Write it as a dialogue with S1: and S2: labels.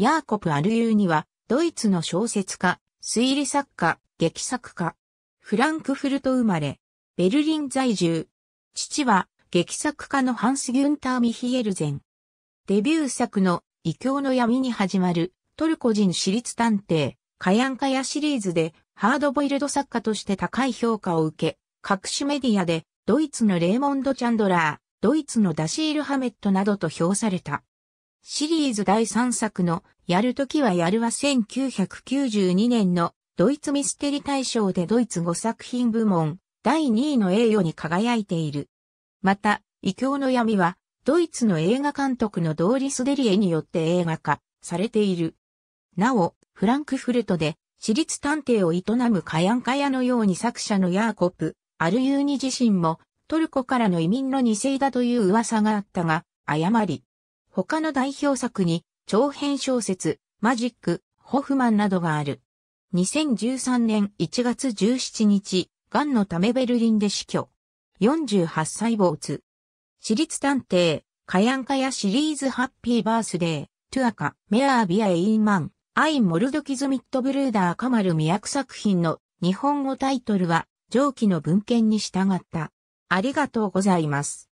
S1: ヤーコプ・アルユーニは、ドイツの小説家、推理作家、劇作家。フランクフルト生まれ、ベルリン在住。父は、劇作家のハンス・ギュンター・ミヒエルゼン。デビュー作の、異教の闇に始まる、トルコ人私立探偵、カヤンカヤシリーズで、ハードボイルド作家として高い評価を受け、各種メディアで、ドイツのレーモンド・チャンドラー、ドイツのダシール・ハメットなどと評された。シリーズ第3作のやるときはやるは1992年のドイツミステリ大賞でドイツ5作品部門第2位の栄誉に輝いている。また、異教の闇はドイツの映画監督のドーリス・デリエによって映画化されている。なお、フランクフルトで私立探偵を営むカヤンカヤのように作者のヤーコプ、アルユーニ自身もトルコからの移民の2世だという噂があったが、誤り、他の代表作に、長編小説、マジック、ホフマンなどがある。2013年1月17日、癌のためベルリンで死去。48歳没。私立探偵、カヤンカヤシリーズハッピーバースデー、トゥアカ、メアービアエインマン、アイモルドキズミットブルーダーカマルミヤク作品の日本語タイトルは、上記の文献に従った。ありがとうございます。